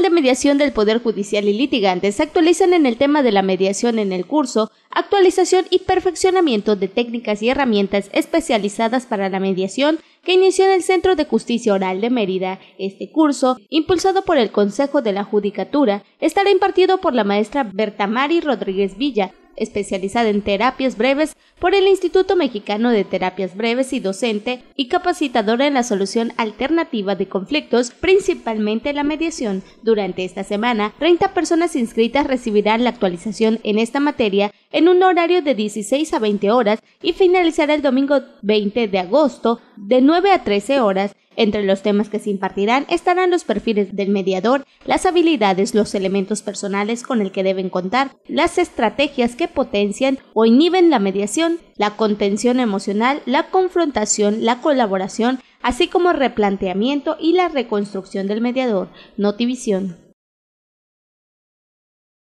de Mediación del Poder Judicial y Litigantes actualizan en el tema de la mediación en el curso, actualización y perfeccionamiento de técnicas y herramientas especializadas para la mediación que inició en el Centro de Justicia Oral de Mérida. Este curso, impulsado por el Consejo de la Judicatura, estará impartido por la maestra Bertamari Rodríguez Villa, especializada en terapias breves por el Instituto Mexicano de Terapias Breves y docente y capacitadora en la solución alternativa de conflictos, principalmente la mediación. Durante esta semana, 30 personas inscritas recibirán la actualización en esta materia en un horario de 16 a 20 horas y finalizará el domingo 20 de agosto de 9 a 13 horas. Entre los temas que se impartirán estarán los perfiles del mediador, las habilidades, los elementos personales con el que deben contar, las estrategias que potencian o inhiben la mediación, la contención emocional, la confrontación, la colaboración, así como replanteamiento y la reconstrucción del mediador. Notivisión.